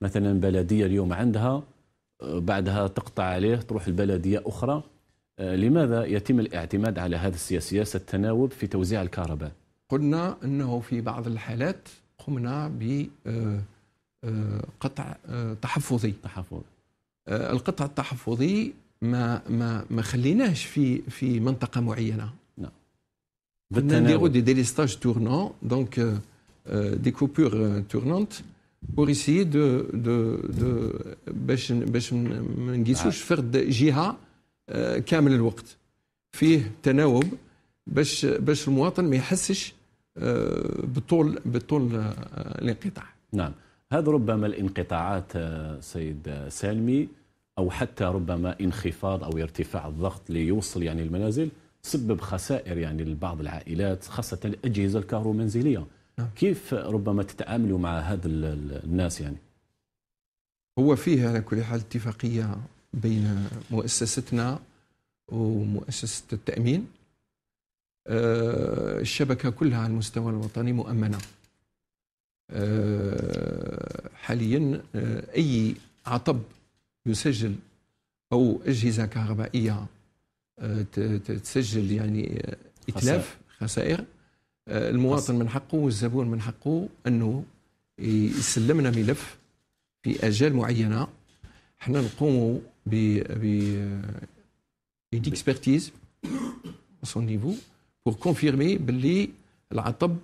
مثلا بلدية اليوم عندها آه، بعدها تقطع عليه تروح البلدية أخرى آه، لماذا يتم الاعتماد على هذه السياسة التناوب في توزيع الكهرباء قلنا أنه في بعض الحالات قمنا بقطع آه، تحفظي تحفظي القطع التحفظي ما ما ما خليناش في في منطقه معينه Nandiro des délestages tournants, donc euh, euh des coupures euh, tournantes, pour essayer de. de, de باش باش ما نقيسوش فرد جهه كامل الوقت. فيه تناوب باش باش المواطن ما يحسش بطول بطول الانقطاع. نعم. هذا ربما الانقطاعات سيد سالمي او حتى ربما انخفاض او ارتفاع الضغط ليوصل يعني المنازل تسبب خسائر يعني لبعض العائلات خاصه الاجهزه الكهرومنزليه نعم. كيف ربما تتعاملوا مع هذا الناس يعني هو فيه على كل حال اتفاقيه بين مؤسستنا ومؤسسه التامين آه، الشبكه كلها على المستوى الوطني مؤمنه آه، حاليا آه، اي عطب يسجل او اجهزه كهربائيه آه، تسجل يعني آه، اتلاف خسائر آه، المواطن من حقه والزبون من حقه انه يسلمنا ملف في اجال معينه احنا نقوموا ب ب ديكسبرتيز سون نيفو بور كونفيرمي باللي العطب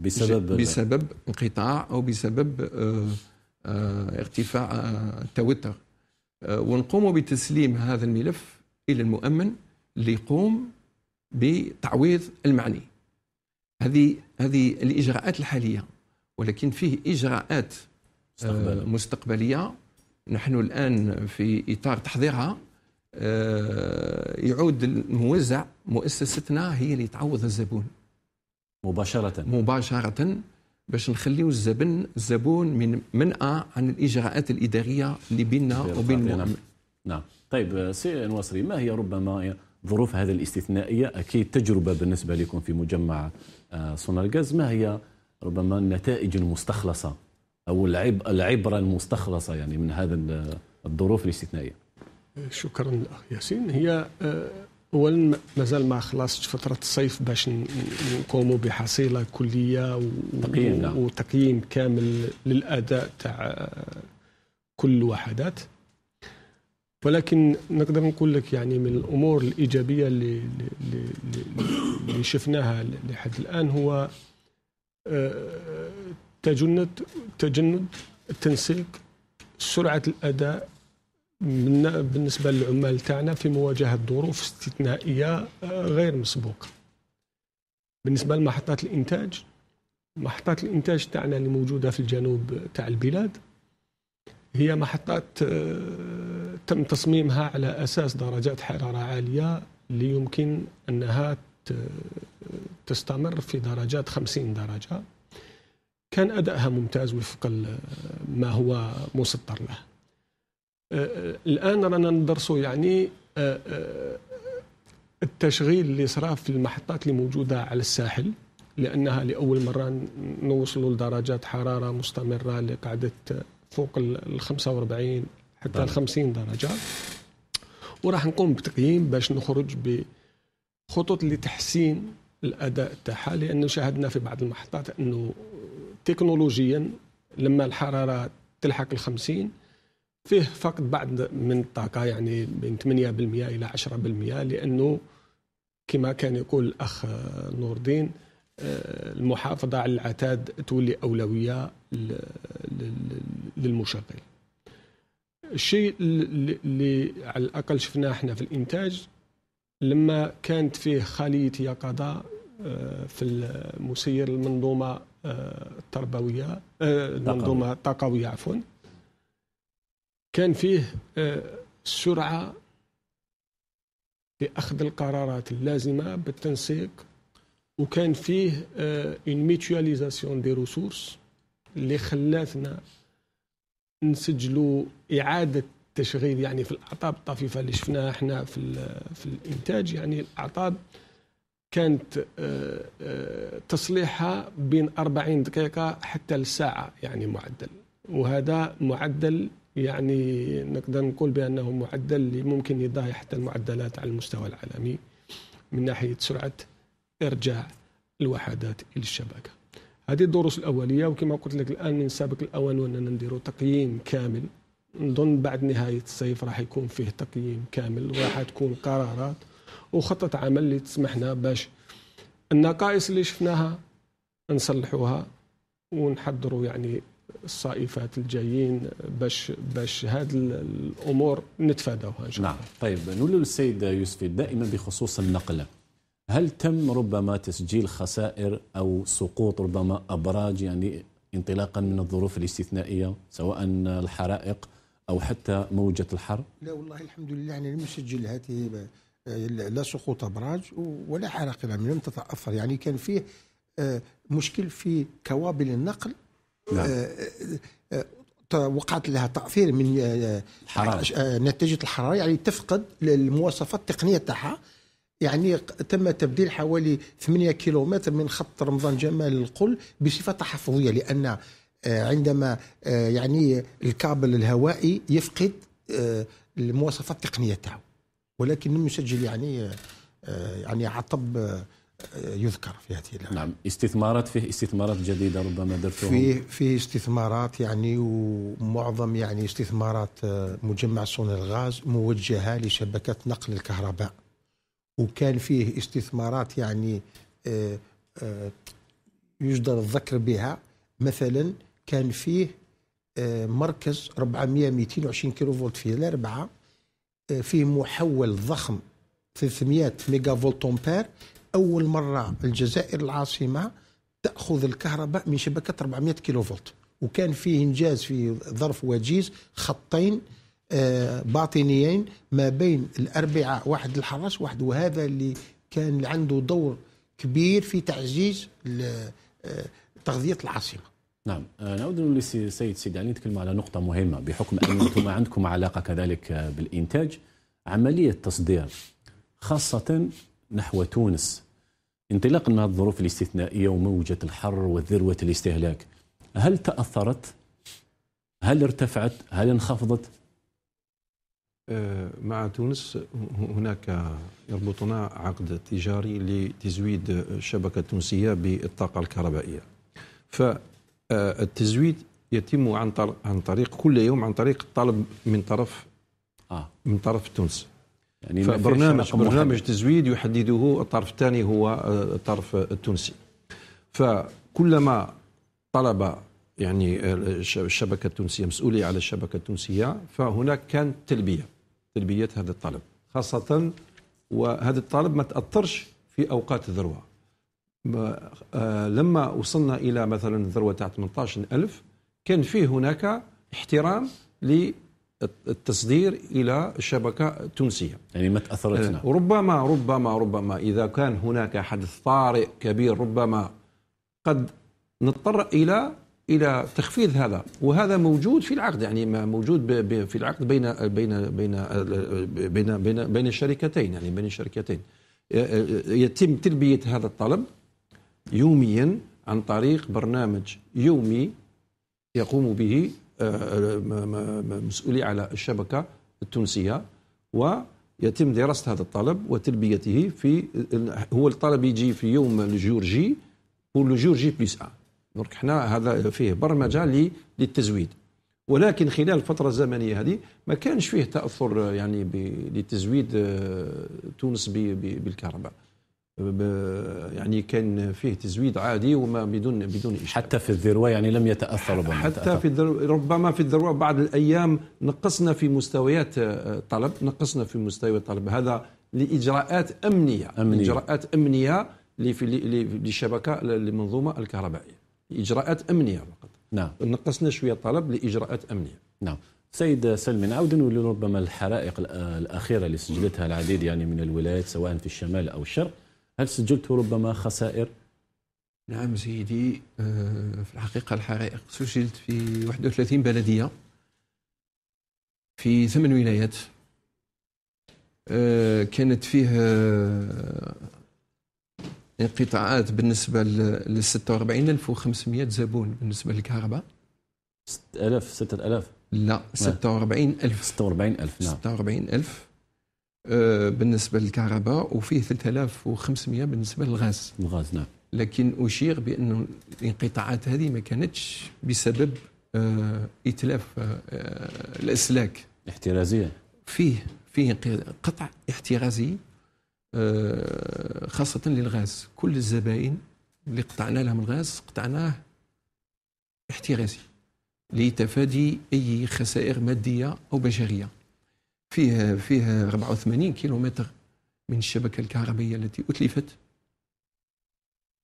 بسبب بسبب انقطاع او بسبب ارتفاع التوتر ونقوموا ونقوم بتسليم هذا الملف الى المؤمن ليقوم بتعويض المعني هذه هذه الاجراءات الحاليه ولكن فيه اجراءات مستقبل. آه، مستقبليه نحن الان في اطار تحضيرها آه، يعود الموزع مؤسستنا هي اللي تعوض الزبون مباشره مباشره باش نخليو الزبن الزبون من منأى عن الاجراءات الاداريه اللي بيننا وبين المؤمن نعم طيب آه، سي نواصري ما هي ربما ظروف هذا الاستثنائية أكيد تجربة بالنسبة لكم في مجمع آه، سونارغاز ما هي ربما النتائج المستخلصة أو العبرة المستخلصة يعني من هذا الظروف الاستثنائية شكرا الأخ ياسين هي آه، اولا مازال ما خلصتش فتره الصيف باش نقوموا بحصيله كليه تقييم نعم. وتقييم كامل للاداء تاع كل الوحدات ولكن نقدر نقول لك يعني من الامور الايجابيه اللي اللي شفناها لحد الان هو آه، تجند تجند التنسيق سرعه الاداء بالنسبه للعمال تاعنا في مواجهه ظروف استثنائيه آه، غير مسبوقه بالنسبه لمحطات الانتاج محطات الانتاج تاعنا اللي موجوده في الجنوب تاع البلاد هي محطات آه، تم تصميمها على أساس درجات حرارة عالية ليمكن أنها تستمر في درجات 50 درجة كان أدائها ممتاز وفق ما هو مسطر له أه، الآن رانا ندرسوا يعني أه، أه، التشغيل اللي صرا في المحطات اللي موجودة على الساحل لأنها لأول مرة نوصلوا لدرجات حرارة مستمرة اللي قعدت فوق ال 45 حتى ال نعم. 50 درجه وراح نقوم بتقييم باش نخرج بخطوط لتحسين الاداء تاعها لانه شاهدنا في بعض المحطات انه تكنولوجيا لما الحراره تلحق ال 50 فيه فقد بعض من الطاقه يعني بين 8% الى 10% لانه كما كان يقول الاخ نور الدين آه، المحافظه على العتاد تولي اولويه للمشغل الشيء اللي على الاقل شفناه احنا في الانتاج لما كانت فيه خليه يقظه آه، في مسير المنظومه آه، التربويه آه، المنظومه الطاقويه عفوا كان فيه السرعه في اخذ القرارات اللازمه بالتنسيق وكان فيه اون ميتواليزاسيون دي ريسورس اللي خلاتنا نسجلوا اعاده تشغيل يعني في الاعطاب الطفيفه اللي شفناها احنا في في الانتاج يعني الاعطاب كانت آه، آه، تصليحها بين 40 دقيقه حتى لساعه يعني معدل وهذا معدل يعني نقدر نقول بانه معدل اللي ممكن يضاهي حتى المعدلات على المستوى العالمي من ناحيه سرعه ارجاع الوحدات الى الشبكه هذه الدروس الاوليه وكما قلت لك الان من سابق الاوان اننا نديروا تقييم كامل نظن بعد نهايه الصيف راح يكون فيه تقييم كامل وراح تكون قرارات وخطط عمل اللي تسمحنا باش النقائص اللي شفناها نصلحوها ونحضروا يعني الصائفات الجايين باش باش هذه الامور نتفاداوها ان شاء الله. نعم طيب نقول للسيد يوسف دائما بخصوص النقله هل تم ربما تسجيل خسائر أو سقوط ربما أبراج يعني انطلاقا من الظروف الاستثنائية سواء الحرائق أو حتى موجة الحر لا والله الحمد لله يعني لم نسجل هذه آه، لا سقوط أبراج ولا حرائق يعني لم تتأثر يعني كان فيه آه، مشكل في كوابل النقل نعم. آه، وقعت لها تأثير من الحرارة. نتيجة الحرارة يعني تفقد المواصفات التقنية تاعها يعني تم تبديل حوالي 8 كيلومتر من خط رمضان جمال القل بصفه تحفظيه لان آه، عندما آه، يعني الكابل الهوائي يفقد آه، المواصفات التقنيه تاعه ولكن المسجل يعني يعني عطب يذكر في هذه الأمر. نعم استثمارات فيه استثمارات جديده ربما درتوها فيه فيه استثمارات يعني ومعظم يعني استثمارات مجمع صون الغاز موجهه لشبكه نقل الكهرباء وكان فيه استثمارات يعني آه، آه، يجدر الذكر بها مثلا كان فيه آه، مركز 400 220 كيلو فولت فيه الأربعة فيه محول ضخم 300 ميجا فولت أمبير أول مرة الجزائر العاصمة تأخذ الكهرباء من شبكة 400 كيلو فولت وكان فيه إنجاز في ظرف وجيز خطين آه، باطنيين ما بين الاربعاء واحد الحرس واحد وهذا اللي كان عنده دور كبير في تعزيز آه، تغذية العاصمة نعم آه، نعود للسيد سيدي علي نتكلم على نقطة مهمة بحكم أن أنتم عندكم علاقة كذلك بالإنتاج عملية تصدير خاصة نحو تونس انطلاقا من الظروف الاستثنائية وموجة الحر وذروة الاستهلاك هل تأثرت؟ هل ارتفعت؟ هل انخفضت؟ آه، مع تونس هناك يربطنا عقد تجاري لتزويد الشبكة التونسية بالطاقة الكهربائية فالتزويد يتم عن عن طريق كل يوم عن طريق طلب من طرف آه. من طرف تونس يعني فبرنامج برنامج تزويد يحدده الطرف الثاني هو الطرف آه، التونسي فكلما طلب يعني الشبكه التونسيه مسؤوليه على الشبكه التونسيه فهناك كانت تلبيه تلبيه هذا الطلب خاصه وهذا الطلب ما تاثرش في اوقات الذروه آه، لما وصلنا الى مثلا الذروه تاع 18000 كان فيه هناك احترام للتصدير الى الشبكه التونسيه يعني ما تاثرتنا آه، ربما ربما ربما اذا كان هناك حدث طارئ كبير ربما قد نضطر الى الى تخفيض هذا وهذا موجود في العقد يعني ما موجود في العقد بين بين بين بين بين, بين الشركتين يعني بين الشركتين يتم تلبيه هذا الطلب يوميا عن طريق برنامج يومي يقوم به مسؤولي على الشبكه التونسيه ويتم دراسه هذا الطلب وتلبيته في هو الطلب يجي في يوم الجورجي ولو بلس 1 دونك حنا هذا فيه برمجه للتزويد ولكن خلال الفترة الزمنية هذه ما كانش فيه تأثر يعني لتزويد آه، تونس بالكهرباء يعني كان فيه تزويد عادي وما بدون بدون إشكال. حتى في الذروة يعني لم يتأثر ربما حتى تأثر. في الذروة ربما في الذروة بعد الأيام نقصنا في مستويات الطلب آه، نقصنا في مستويات الطلب هذا لإجراءات أمنية, أمنية. إجراءات أمنية للشبكة للمنظومة الكهربائية اجراءات امنيه فقط نعم نقصنا شويه الطلب لاجراءات امنيه نعم سيد سلمى نعود نقول ربما الحرائق الاخيره اللي سجلتها العديد يعني من الولايات سواء في الشمال او الشرق هل سجلت ربما خسائر نعم سيدي آه، في الحقيقه الحرائق سجلت في 31 بلديه في ثمان ولايات آه، كانت فيه انقطاعات بالنسبه ل 46500 زبون بالنسبه للكهرباء 6000 6000 لا 46000 46000 نعم 46000 آه، بالنسبه للكهرباء وفيه 3500 بالنسبه للغاز الغاز نعم لكن اشير بانه الانقطاعات هذه ما كانتش بسبب آه، اتلاف آه، الاسلاك احترازيه فيه فيه قطع احترازي آه، خاصة للغاز كل الزبائن اللي قطعنا لهم الغاز قطعناه احترازي لتفادي أي خسائر مادية أو بشرية فيها فيها 84 كيلومتر من الشبكة الكهربائية التي أتلفت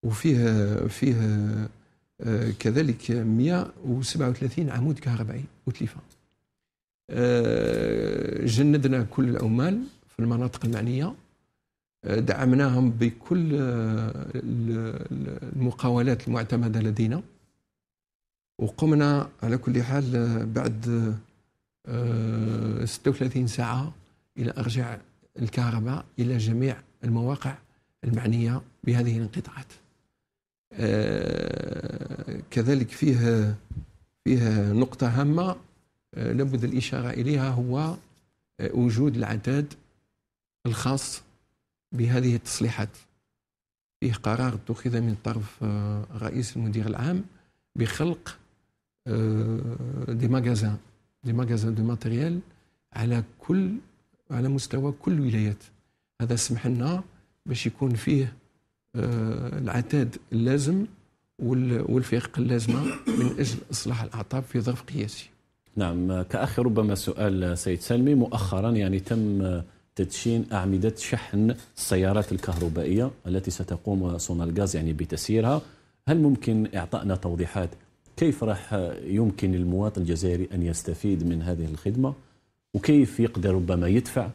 وفيها فيها آه، كذلك 137 عمود كهربائي أتلف آه، جندنا كل العمال في المناطق المعنية دعمناهم بكل آه، المقاولات المعتمده لدينا وقمنا على كل حال آه، بعد 36 آه، ساعه الى ارجاع الكهرباء الى جميع المواقع المعنيه بهذه الانقطاعات. كذلك فيه فيه نقطه هامه لابد الاشاره اليها هو وجود العداد الخاص بهذه التصليحات فيه قرار اتخذ من طرف آه، رئيس المدير العام بخلق دي ماغازان دي ماغازان دو ماتريال على كل على مستوى كل الولايات هذا سمح لنا باش يكون فيه آه، العتاد اللازم والفرق اللازمه من اجل اصلاح الاعطاب في ظرف قياسي. نعم كاخر ربما سؤال سيد سلمي مؤخرا يعني تم تدشين أعمدة شحن السيارات الكهربائية التي ستقوم سونالغاز يعني بتسييرها هل ممكن إعطائنا توضيحات كيف راح يمكن المواطن الجزائري أن يستفيد من هذه الخدمة وكيف يقدر ربما يدفع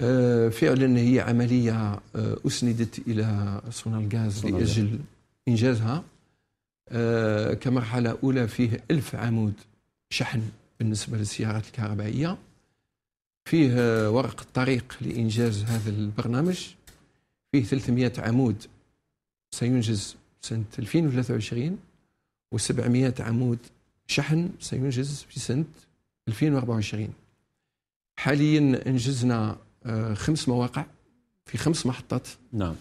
أه، فعلا هي عملية أه، أسندت إلى سونالغاز لأجل إنجازها أه، كمرحلة أولى فيه ألف عمود شحن بالنسبة للسيارات الكهربائية فيه ورق الطريق لإنجاز هذا البرنامج فيه 300 عمود سينجز سنة 2023 و700 عمود شحن سينجز في سنة 2024 حاليا انجزنا آه، خمس مواقع في خمس محطات نعم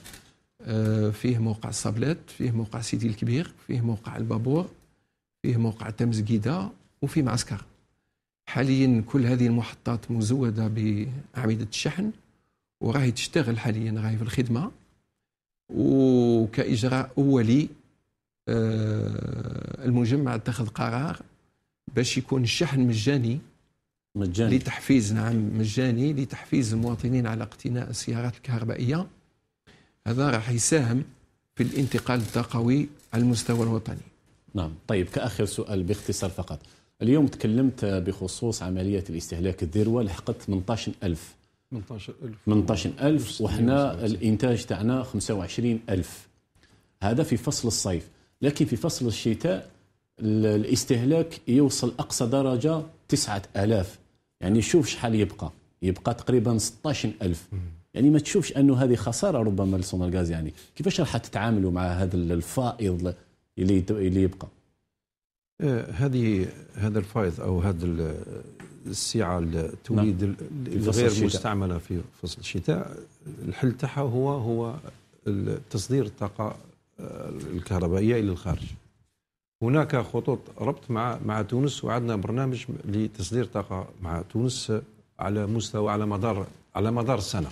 آه، فيه موقع صابلات فيه موقع سيدي الكبير فيه موقع البابور فيه موقع تمزقيدة وفي معسكر حاليا كل هذه المحطات مزوده باعمده الشحن وراهي تشتغل حاليا راهي في الخدمه وكاجراء اولي آه، المجمع اتخذ قرار باش يكون الشحن مجاني مجاني لتحفيز نعم مجاني لتحفيز المواطنين على اقتناء السيارات الكهربائيه هذا راح يساهم في الانتقال الطاقوي على المستوى الوطني نعم طيب كاخر سؤال باختصار فقط اليوم تكلمت بخصوص عملية الاستهلاك الذروة لحقت 18000 18000 18000 وحنا الانتاج تاعنا 25000 هذا في فصل الصيف لكن في فصل الشتاء الاستهلاك يوصل اقصى درجه 9000 يعني شوف شحال يبقى يبقى تقريبا 16000 يعني ما تشوفش انه هذه خساره ربما لصنع الغاز يعني كيفاش راح تتعاملوا مع هذا الفائض اللي اللي يبقى آه، هذه هذا الفائض او هذا السعه التوليد نعم. الغير مستعمله في فصل الشتاء الحل تاعها هو هو تصدير الطاقه آه، الكهربائيه الى الخارج هناك خطوط ربط مع مع تونس وعندنا برنامج لتصدير طاقه مع تونس على مستوى على مدار على مدار السنه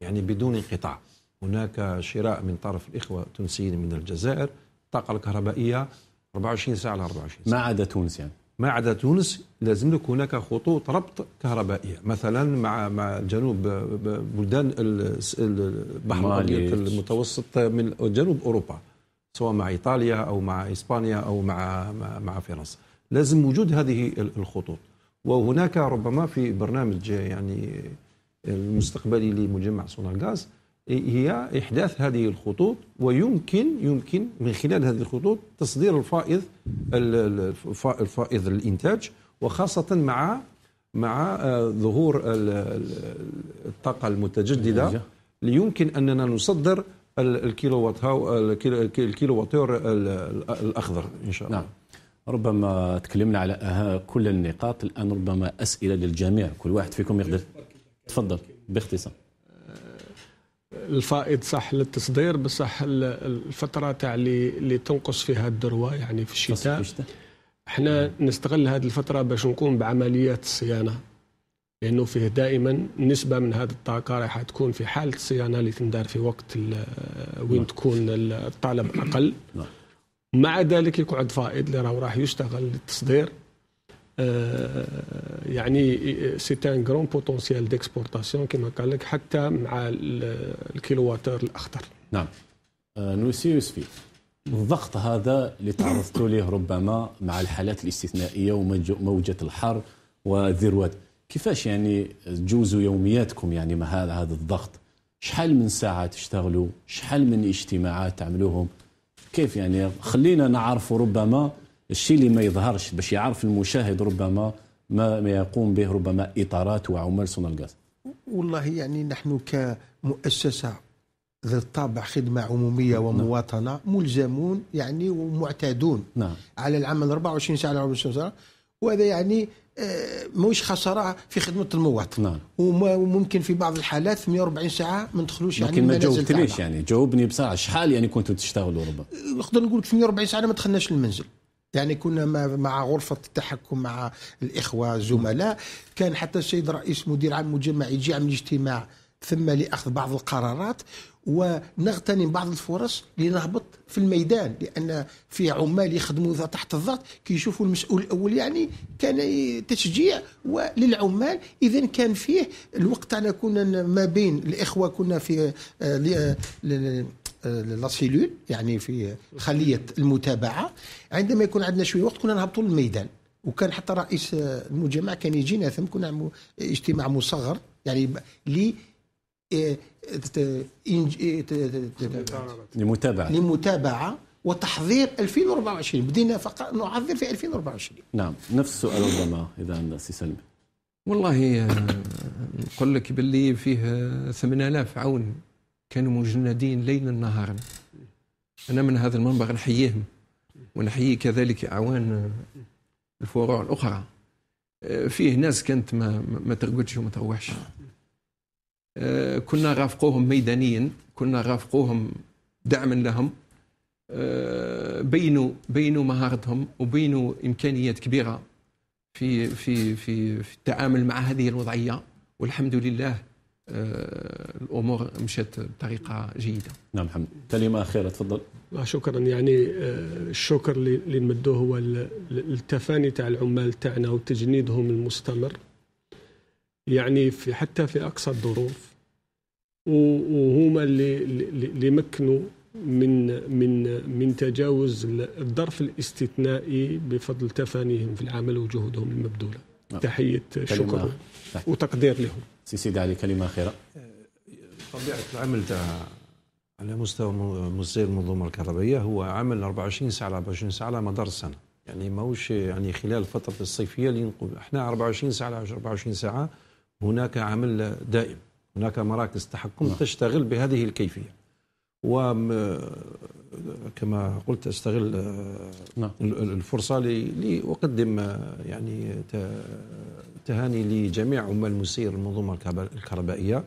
يعني بدون انقطاع هناك شراء من طرف الاخوه التونسيين من الجزائر الطاقه الكهربائيه 24 ساعه على 24 ساعه ما عدا تونس يعني ما عدا تونس لازم لك هناك خطوط ربط كهربائيه مثلا مع مع جنوب بلدان البحر الابيض المتوسط من جنوب اوروبا سواء مع ايطاليا او مع اسبانيا او مع مع فرنسا لازم وجود هذه الخطوط وهناك ربما في برنامج يعني المستقبلي لمجمع سوناغاز هي إحداث هذه الخطوط ويمكن يمكن من خلال هذه الخطوط تصدير الفائض الفائض الإنتاج وخاصة مع مع آه، ظهور الطاقة المتجددة نعم. يمكن أننا نصدر الكيلووات هاو الكيلوواتور الأخضر إن شاء الله نعم. ربما تكلمنا على أه- كل النقاط الآن ربما أسئلة للجميع كل واحد فيكم يقدر تفضل باختصار الفائض صح للتصدير بصح الفتره تاع اللي اللي تنقص فيها الذروه يعني في الشتاء احنا نستغل هذه الفتره باش نقوم بعمليات الصيانه لانه فيه دائما نسبه من هذه الطاقه راح تكون في حاله الصيانه اللي تندار في وقت وين نعم. تكون الطلب اقل نعم. مع ذلك يقعد فائض اللي راح يشتغل للتصدير آه، يعني سي ان كرون بوتونسيال ديكسبورتاسيون كما قال لك حتى مع الكيلواتر الاخضر نعم آه، نوسي يوسفي الضغط هذا اللي تعرضتوا له ربما مع الحالات الاستثنائيه وموجه الحر والذروات كيفاش يعني تجوزوا يومياتكم يعني مع هذا الضغط شحال من ساعه تشتغلوا شحال من اجتماعات تعملوهم كيف يعني خلينا نعرفوا ربما الشيء اللي ما يظهرش باش يعرف المشاهد ربما ما يقوم به ربما اطارات وعمال سونالغاز والله يعني نحن كمؤسسه ذات طابع خدمة عمومية نعم. ومواطنة ملزمون يعني ومعتادون نعم. على العمل 24 ساعة على 24 ساعة وهذا يعني ماهوش خسارة في خدمة المواطن نعم. وممكن في بعض الحالات في 140 ساعة ما ندخلوش يعني لكن ما جاوبتنيش يعني جاوبني بصراحة شحال يعني كنتوا تشتغلوا ربما نقدر نقول لك في 140 ساعة ما دخلناش المنزل يعني كنا مع غرفة التحكم مع الإخوة الزملاء كان حتى السيد رئيس مدير عام مجمع يجي يعمل اجتماع ثم لأخذ بعض القرارات ونغتنم بعض الفرص لنهبط في الميدان لأن في عمال يخدموا تحت الضغط كي يشوفوا المسؤول الأول يعني كان تشجيع وللعمال إذا كان فيه الوقت تاعنا كنا ما بين الإخوة كنا في آه، لاسيلول يعني في خليه المتابعه عندما يكون عندنا شويه وقت كنا نهبطوا للميدان وكان حتى رئيس المجمع كان يجينا ثم كنا اجتماع مصغر يعني ل إيه، إيه، لمتابعه لمتابعه وتحضير 2024 بدينا فقط نعذر في 2024 نعم نفس السؤال ربما اذا سي سلمى والله نقول آه، لك باللي فيه 8000 عون كانوا مجندين ليلا نهارا أنا من هذا المنبر نحييهم ونحيي كذلك أعوان الفروع الأخرى فيه ناس كانت ما, ما ترقدش وما تروحش كنا رافقوهم ميدانيا كنا رافقوهم دعما لهم بينوا بينوا مهارتهم وبينوا امكانيات كبيره في في في, في التعامل مع هذه الوضعيه والحمد لله آه، الامور مشات بطريقه جيده. نعم محمد كلمه اخيره تفضل. آه، شكرا يعني آه، الشكر اللي نمدوه هو التفاني تاع العمال تاعنا وتجنيدهم المستمر. يعني في حتى في اقصى الظروف وهما اللي اللي مكنوا من من من تجاوز الظرف الاستثنائي بفضل تفانيهم في العمل وجهودهم المبذوله. نعم. تحيه شكرا. وتقدير لهم سي سيدي علي كلمه اخيره طبيعه العمل تاع على مستوى مستوى المنظومه الكهربائيه هو عمل 24 ساعه على 24 ساعه على مدار السنه يعني ماهوش يعني خلال الفتره الصيفيه اللي نقول احنا 24 ساعه على 24 ساعه هناك عمل دائم هناك مراكز تحكم نعم. تشتغل بهذه الكيفيه و كما قلت استغل نعم. الفرصه لاقدم يعني تهاني لجميع عمال مسير المنظومه الكهربائيه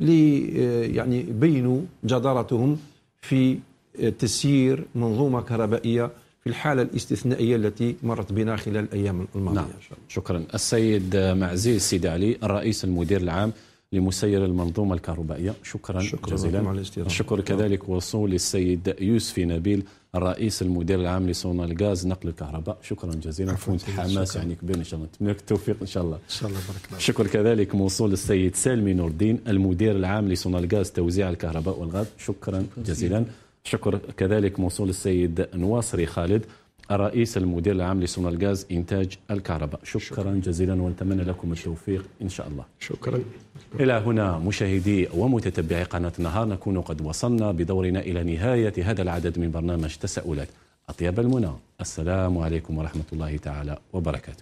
لي آه، يعني بينوا جدارتهم في آه، تسيير منظومه كهربائيه في الحاله الاستثنائيه التي مرت بنا خلال الايام الماضيه نعم. شكرا السيد معزيز سيدي علي الرئيس المدير العام لمسير المنظومه الكهربائيه شكرا, شكرا جزيلا الشكر كذلك وصول السيد يوسف نبيل الرئيس المدير العام الغاز نقل الكهرباء شكرا جزيلا كنت حماس يعني كبير ان شاء الله نتمنى لك التوفيق ان شاء الله ان شاء الله بارك الله شكر كذلك موصول السيد سالمي نور الدين المدير العام الغاز توزيع الكهرباء والغاز شكرا جزيلا شكر كذلك موصول السيد نواصري خالد الرئيس المدير العام الغاز انتاج الكهرباء شكرا جزيلا ونتمنى لكم التوفيق ان شاء الله شكرا إلى هنا مشاهدي ومتتبعي قناة النهار نكون قد وصلنا بدورنا إلى نهاية هذا العدد من برنامج تساؤلات أطيب المنى السلام عليكم ورحمة الله تعالى وبركاته